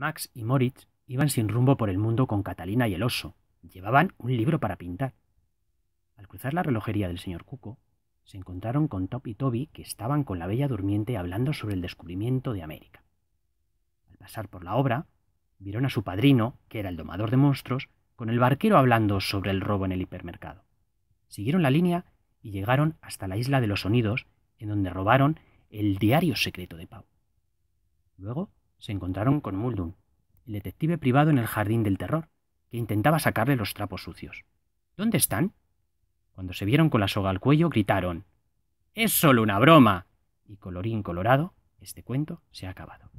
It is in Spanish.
Max y Moritz iban sin rumbo por el mundo con Catalina y el oso. Llevaban un libro para pintar. Al cruzar la relojería del señor Cuco, se encontraron con Top y Toby que estaban con la bella durmiente hablando sobre el descubrimiento de América. Al pasar por la obra, vieron a su padrino, que era el domador de monstruos, con el barquero hablando sobre el robo en el hipermercado. Siguieron la línea y llegaron hasta la isla de los sonidos, en donde robaron el diario secreto de Pau. Luego se encontraron con Muldoon, el detective privado en el jardín del terror, que intentaba sacarle los trapos sucios. ¿Dónde están? Cuando se vieron con la soga al cuello, gritaron: ¡Es solo una broma! Y colorín colorado, este cuento se ha acabado.